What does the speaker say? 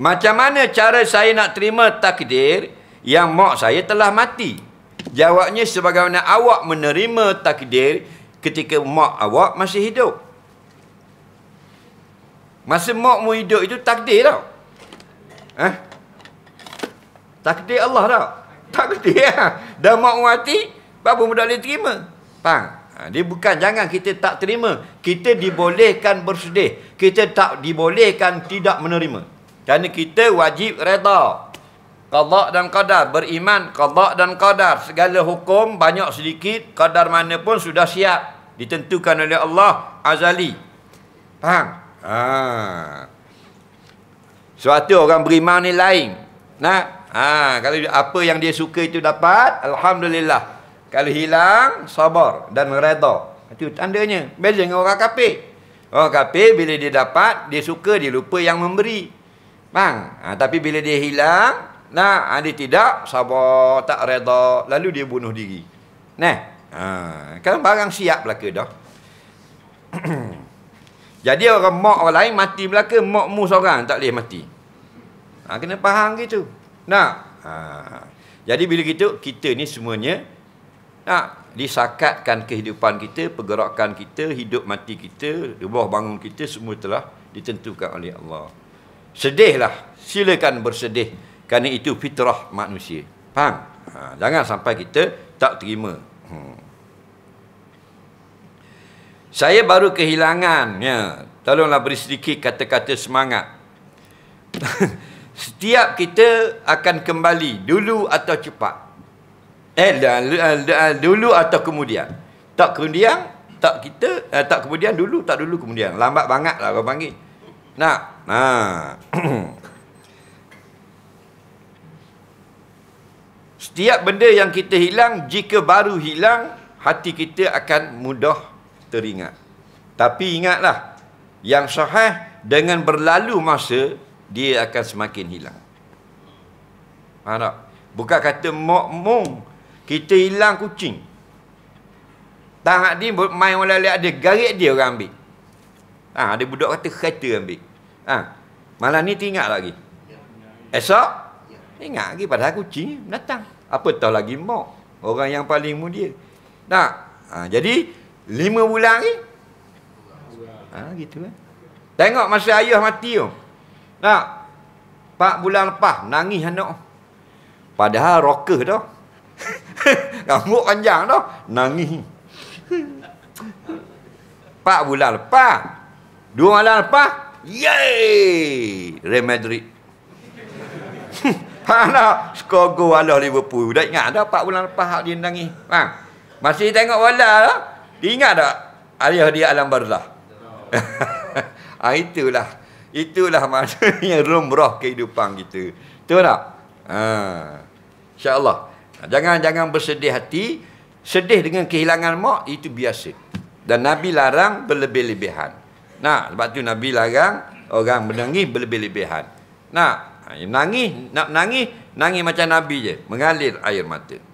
Macam mana cara saya nak terima takdir yang mak saya telah mati? Jawabnya sebagaimana awak menerima takdir ketika mak awak masih hidup. Masa makmu hidup itu takdir tau. Eh? Takdir Allah tau. Takdir lah. Dan makmu mati, baru pun boleh terima. Faham? Ha, dia bukan jangan kita tak terima. Kita dibolehkan bersedih. Kita tak dibolehkan tidak menerima. Kerana kita wajib reda. Qadha dan qadar. Beriman. Qadha dan qadar. Segala hukum banyak sedikit. Qadar mana pun sudah siap. Ditentukan oleh Allah Azali. Faham? Ha. Suatu orang beriman ni lain. Nak? Ha. Kalau apa yang dia suka itu dapat. Alhamdulillah. Kalau hilang, sabar dan reda. Itu tandanya. Beza dengan orang kapir. Orang kapir bila dia dapat, dia suka, dia lupa yang memberi. Bang, ha, tapi bila dia hilang, nah ha, tidak sabar, tak redha, lalu dia bunuh diri. Nah. Ha, kan barang siap belaka dah. Jadi orang mak orang lain mati belaka, mak mu seorang tak boleh mati. Ha, kena faham gitu. Nah. Ha. Jadi bila gitu kita ni semuanya nak disakatkan kehidupan kita, pergerakan kita, hidup mati kita, rubuh bangun kita semua telah ditentukan oleh Allah sedihlah silakan bersedih kerana itu fitrah manusia faham ha, jangan sampai kita tak terima hmm. saya baru kehilangannya tolonglah beri sedikit kata-kata semangat setiap kita akan kembali dulu atau cepat eh dulu, dulu atau kemudian tak kemudian tak kita eh, tak kemudian dulu tak dulu kemudian lambat banget lah orang panggil nak. Nah. Setiap benda yang kita hilang, jika baru hilang, hati kita akan mudah teringat. Tapi ingatlah, yang sahih dengan berlalu masa, dia akan semakin hilang. Faham tak? Bukan kata makmum, kita hilang kucing. Tangan dia main oleh-oleh ada, garik dia orang ambil. Ha, ada budak kata kereta ambil. Ha. Malam ni tinggal lagi. Esok? Ingat lagi pada kucing datang. Apa tahu lagi mak. Orang yang paling mulia. Tak? Ha, jadi, lima bulan lagi? Ha, gitu kan? Tengok masa ayah mati tu. Tak? Empat bulan lepas, nangis anak. Padahal rokeh tu. Rambut panjang tu. Nangis. Empat bulan lepas. Dua bulan lepas, Yeay! Real Madrid. Ha nak skor gol walau Liverpool. Dah ingat dah 4 bulan lepas hak dia nangis. Ha. Masih tengok bola lah. ingat tak? Ayah dia alam barzah. ha, itulah. Itulah maksudnya rumrah kehidupan kita. Tahu tak? Ha. InsyaAllah. Jangan-jangan bersedih hati. Sedih dengan kehilangan mak itu biasa. Dan Nabi larang berlebih-lebihan. Nah, sebab tu Nabi larang orang menangis berlebih-lebihan. Nah, ha, menangis, nak menangis, nangis macam Nabi je. Mengalir air mata.